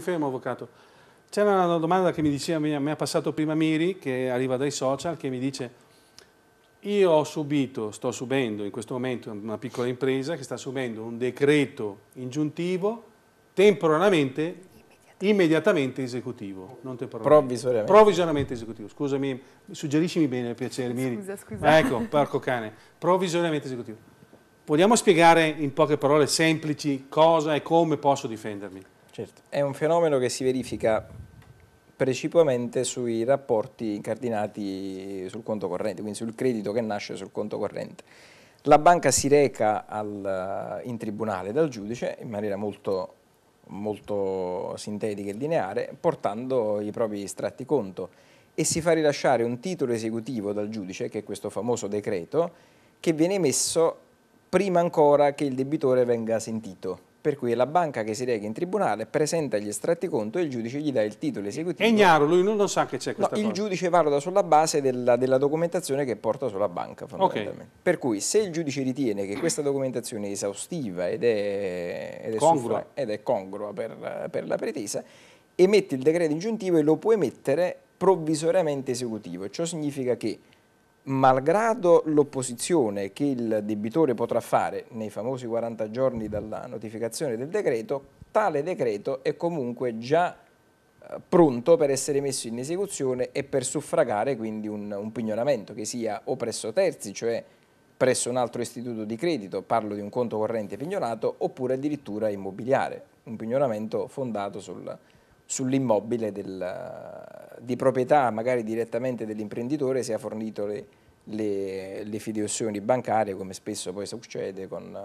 ti fermo, avvocato. C'era una domanda che mi diceva, mi ha passato prima Miri, che arriva dai social, che mi dice io ho subito, sto subendo in questo momento una piccola impresa che sta subendo un decreto ingiuntivo temporaneamente, immediatamente, immediatamente esecutivo. Non temporaneamente. Provvisoriamente. Provvisoriamente esecutivo. Scusami, suggeriscimi bene per piacere. Miri. Scusa, scusa. Ecco, parco cane. Provvisoriamente esecutivo. Vogliamo spiegare in poche parole semplici cosa e come posso difendermi? Certo. È un fenomeno che si verifica precipuamente sui rapporti incardinati sul conto corrente, quindi sul credito che nasce sul conto corrente. La banca si reca al, in tribunale dal giudice in maniera molto, molto sintetica e lineare, portando i propri estratti conto e si fa rilasciare un titolo esecutivo dal giudice, che è questo famoso decreto, che viene emesso prima ancora che il debitore venga sentito per cui è la banca che si reca in tribunale, presenta gli estratti conto e il giudice gli dà il titolo esecutivo. È ignaro, lui non lo sa che c'è questa no, cosa. il giudice valuta sulla base della, della, documentazione che porta sulla banca fondamentalmente. Okay. Per cui se il giudice ritiene che questa documentazione è esaustiva ed è, ed è, congrua. Ed è congrua per, per la pretesa, emette il decreto ingiuntivo e lo può emettere provvisoriamente esecutivo. Ciò significa che malgrado l'opposizione che il debitore potrà fare nei famosi 40 giorni dalla notificazione del decreto, tale decreto è comunque già eh, pronto per essere messo in esecuzione e per suffragare quindi un, un pignoramento che sia o presso terzi, cioè presso un altro istituto di credito, parlo di un conto corrente pignorato, oppure addirittura immobiliare, un pignoramento fondato sul, sull'immobile del, di proprietà magari direttamente dell'imprenditore sia fornito le, le, le fideiussioni bancarie come spesso poi succede con,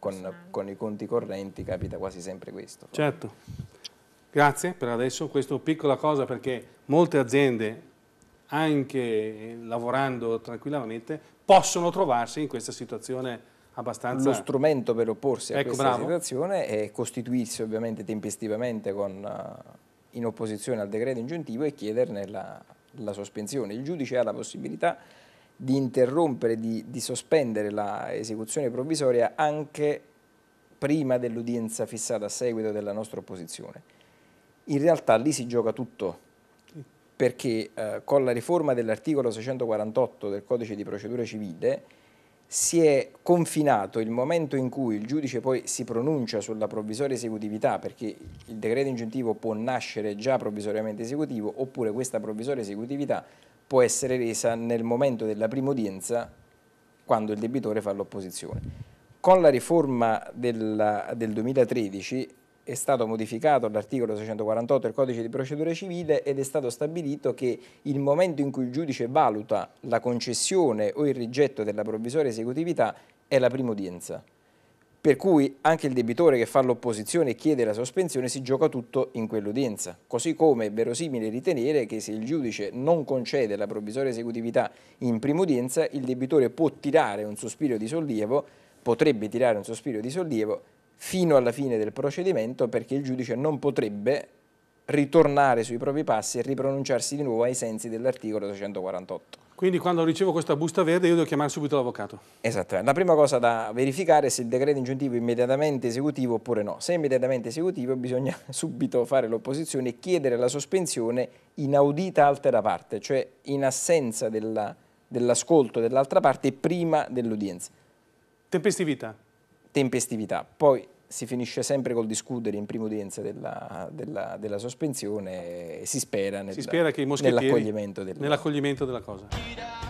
con, con, i conti correnti capita quasi sempre questo. Certo, grazie per adesso, questa piccola cosa perché molte aziende anche lavorando tranquillamente possono trovarsi in questa situazione abbastanza... Lo strumento per opporsi ecco, a questa bravo. situazione è eh, costituirsi ovviamente tempestivamente con... Uh, in opposizione al decreto ingiuntivo e chiederne la, la sospensione. Il giudice ha la possibilità di interrompere, di, di sospendere l'esecuzione provvisoria anche prima dell'udienza fissata a seguito della nostra opposizione. In realtà lì si gioca tutto, perché eh, con la riforma dell'articolo 648 del codice di procedura civile si è confinato il momento in cui il giudice poi si pronuncia sulla provvisoria esecutività, perché il decreto ingiuntivo può nascere già provvisoriamente esecutivo, oppure questa provvisoria esecutività può essere resa nel momento della prima udienza quando il debitore fa l'opposizione. Con la riforma del, del 2013 è stato modificato l'articolo 648 del codice di procedura civile ed è stato stabilito che il momento in cui il giudice valuta la concessione o il rigetto della provvisoria esecutività è la prima udienza. Per cui anche il debitore che fa l'opposizione e chiede la sospensione si gioca tutto in quell'udienza. Così come è verosimile ritenere che se il giudice non concede la provvisoria esecutività in prima udienza, il debitore può tirare un sospiro di sollievo, potrebbe tirare un sospiro di sollievo fino alla fine del procedimento perché il giudice non potrebbe ritornare sui propri passi e ripronunciarsi di nuovo ai sensi dell'articolo 248. Quindi quando ricevo questa busta verde io devo chiamare subito l'avvocato? Esatto, la prima cosa da verificare è se il decreto ingiuntivo è immediatamente esecutivo oppure no. Se è immediatamente esecutivo bisogna subito fare l'opposizione e chiedere la sospensione in audita altera parte, cioè in assenza dell'ascolto dell dell'altra parte prima dell'udienza. Tempestività? tempestività. Poi si finisce sempre col discutere in prima udienza della, della, della sospensione e si spera, nella, si spera nell'accoglimento, della, nell della cosa.